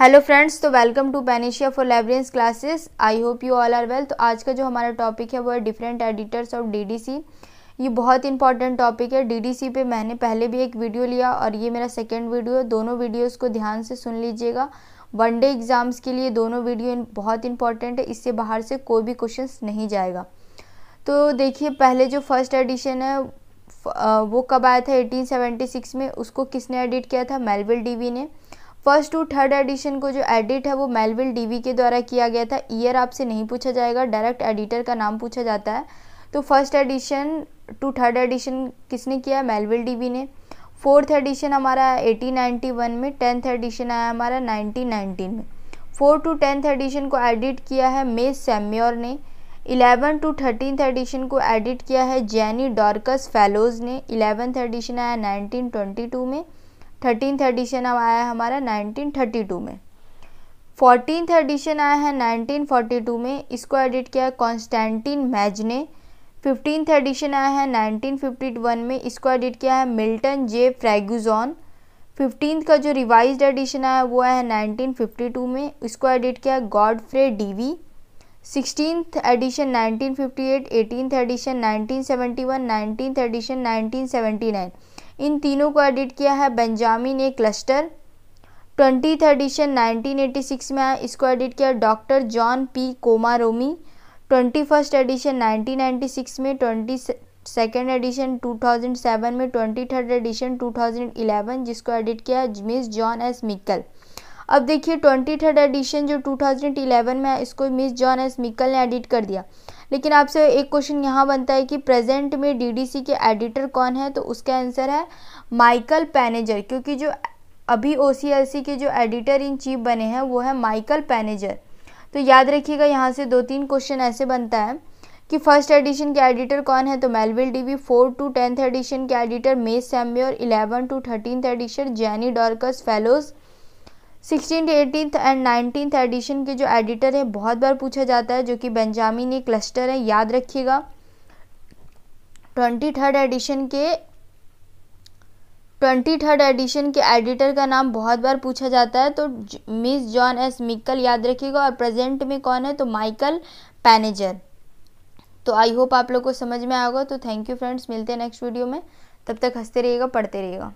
hello friends तो welcome to panacea for librarians classes I hope you all are well तो आज का जो हमारा टॉपिक है वो है डिफरेंट एडिटर्स ऑफ डीडीसी ये बहुत इंपॉर्टेंट टॉपिक है डीडीसी पे मैंने पहले भी एक वीडियो लिया और ये मेरा सेकेंड वीडियो है दोनों वीडियोज़ को ध्यान से सुन लीजिएगा वनडे एग्ज़ाम्स के लिए दोनों वीडियो बहुत इंपॉर्टेंट है इससे बाहर से कोई भी क्वेश्चन नहीं जाएगा तो देखिए पहले जो फर्स्ट एडिशन है वो कब आया था एटीन में उसको किसने एडिट किया था मेलविल डी ने फर्स्ट टू थर्ड एडिशन को जो एडिट है वो मेलविल डीवी के द्वारा किया गया था ईयर आपसे नहीं पूछा जाएगा डायरेक्ट एडिटर का नाम पूछा जाता है तो first edition to third edition किसने किया मेलविल डीवी ने फोर्थ एडिशन हमारा एटीन में टेंथ एडिशन आया हमारा नाइनटीन में फोर टू टेंथ एडिशन को एडिट किया है मे सेम्योर ने इलेवन टू थर्टीनथ एडिशन को एडिट किया है जैनी डॉर्कस फेलोज़ ने इलेवेंथ एडिशन आया 1922 में थर्टीनथ एडिशन अब आया है हमारा 1932 में फोर्टीनथ एडिशन आया है 1942 में इसको एडिट किया है कॉन्स्टेंटिन मैज ने फिफ्टीनथ एडिशन आया है 1951 में इसको एडिट किया है मिल्टन जे फ्रैगुजॉन फिफ्टीनथ का जो रिवाइज एडिशन आया वो आया है 1952 में इसको एडिट किया है Godfrey Dewey sixteenth edition 1958, eighteenth edition 1971, nineteen edition 1979 इन तीनों को एडिट किया है Benjamin A cluster twenty edition 1986 में आया इसको एडिट किया doctor John P Comaromi twenty first edition 1996 में ट्वेंटी सेकेंड एडिशन 2007 में ट्वेंटी थर्ड एडिशन 2011 जिसको एडिट किया मिस जॉन एस मिकल अब देखिए ट्वेंटी थर्ड एडिशन जो 2011 में है इसको मिस जॉन एस मिकल ने एडिट कर दिया लेकिन आपसे एक क्वेश्चन यहाँ बनता है कि प्रेजेंट में डीडीसी के एडिटर कौन है तो उसका आंसर है माइकल पैनेजर क्योंकि जो अभी ओ के जो एडिटर इन चीफ बने हैं वो है माइकल पैनेजर तो याद रखिएगा यहाँ से दो तीन क्वेश्चन ऐसे बनता है कि फर्स्ट एडिशन के एडिटर कौन है तो Melvil Dewey four to tenth edition के editor May Seymour eleven to thirteen edition Jennie Dorcas Fellows sixteen eighteen and nineteenth edition के जो एडिटर हैं बहुत बार पूछा जाता है जो कि बेंजामिन एक क्लस्टर है याद रखिएगा ट्वेंटी थर्ड एडिशन के ट्वेंटी थर्ड एडिशन के एडिटर का नाम बहुत बार पूछा जाता है तो मिस जॉन एस मिकल याद रखिएगा और प्रेजेंट में कौन है तो माइकल पैनेजर तो आई होप आप लोग को समझ में आएगा तो थैंक यू फ्रेंड्स मिलते हैं नेक्स्ट वीडियो में तब तक हंसते रहिएगा पढ़ते रहिएगा